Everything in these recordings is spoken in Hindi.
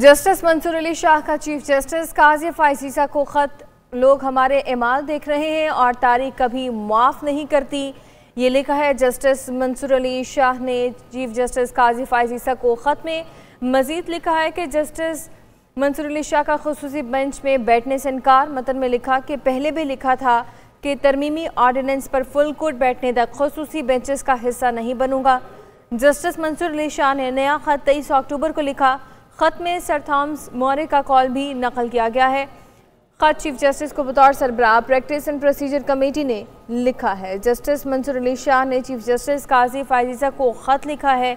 जस्टिस मंसूर अली शाह का चीफ जस्टिस काजी फायसीसा को ख़त लोग हमारे इमाल देख रहे हैं और तारीख कभी माफ़ नहीं करती ये लिखा है जस्टिस मंसूर अली शाह ने चीफ जस्टिस काजी फायसीसा को ख़त में मज़ीद लिखा है कि जस्टिस मंसूर अली शाह का खसूस बेंच में बैठने से इनकार मतन में लिखा कि पहले भी लिखा था कि तरमीमी आर्डीनेंस पर फुल कोर्ट बैठने तक खसूस बेंचेस का हिस्सा नहीं बनूंगा जस्टिस मंसूर अली शाह ने नया ख़त तेईस अक्टूबर को लिखा ख़त में सर थॉम्स मौर्य का कॉल भी नकल किया गया है ख़त चीफ जस्टिस को बतौर सरबरा प्रैक्टिस एंड प्रोसीजर कमेटी ने लिखा है जस्टिस मंसूर अली शाह ने चीफ जस्टिस काजी फायजीज़ा को ख़त लिखा है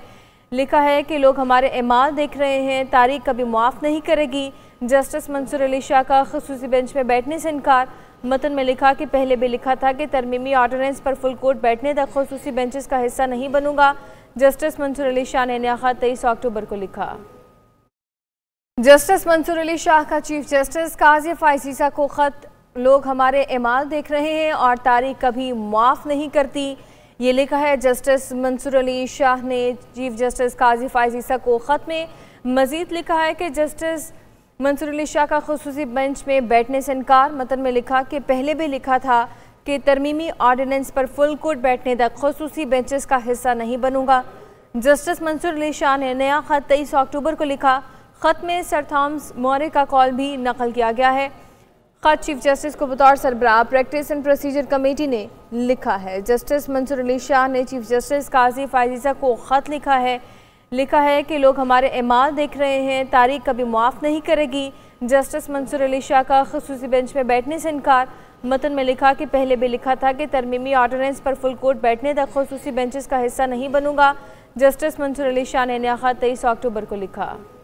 लिखा है कि लोग हमारे एमाल देख रहे हैं तारीख कभी मुआफ़ नहीं करेगी जस्टिस मंसूर अली शाह का खसूस बेंच में बैठने से इनकार मतन में लिखा कि पहले भी लिखा था कि तरमीमी ऑर्डिनेंस पर फुल कोर्ट बैठने तक खसूसी बेंचेस का हिस्सा नहीं बनूंगा जस्टिस मंसूर अली शाह ने नया तेईस अक्टूबर को लिखा जस्टिस मंसूर अली शाह का चीफ जस्टिस काजी फायसीसा को ख़त लोग हमारे इमाल देख रहे हैं और तारीख कभी माफ़ नहीं करती ये लिखा है जस्टिस मंसूर अली शाह ने चीफ जस्टिस काजी फायसीसा को ख़त में मज़ीद लिखा है कि जस्टिस मंसूर अली शाह का खसूस बेंच में बैठने से इनकार मतन में लिखा कि पहले भी लिखा था कि तरमीमी आर्डीनेंस पर फुल कोर्ट बैठने तक खसूस बेंचेस का हिस्सा नहीं बनूंगा जस्टिस मंसूर अली शाह ने नया ख़त तेईस अक्टूबर को लिखा ख़त में सर थॉम्स मौर्य का कॉल भी नकल किया गया है ख़त चीफ जस्टिस को बतौर सरबरा प्रैक्टिस एंड प्रोसीजर कमेटी ने लिखा है जस्टिस मंसूर अली शाह ने चीफ जस्टिस काजी फायजीज़ा को ख़त लिखा है लिखा है कि लोग हमारे एमाल देख रहे हैं तारीख कभी मुआफ़ नहीं करेगी जस्टिस मंसूर अली शाह का खसूस बेंच में बैठने से इनकार मतन में लिखा कि पहले भी लिखा था कि तरमीमी ऑर्डिनेंस पर फुल कोर्ट बैठने तक खसूसी बेंचेस का हिस्सा नहीं बनूंगा जस्टिस मंसूर अली शाह ने नया तेईस अक्टूबर को लिखा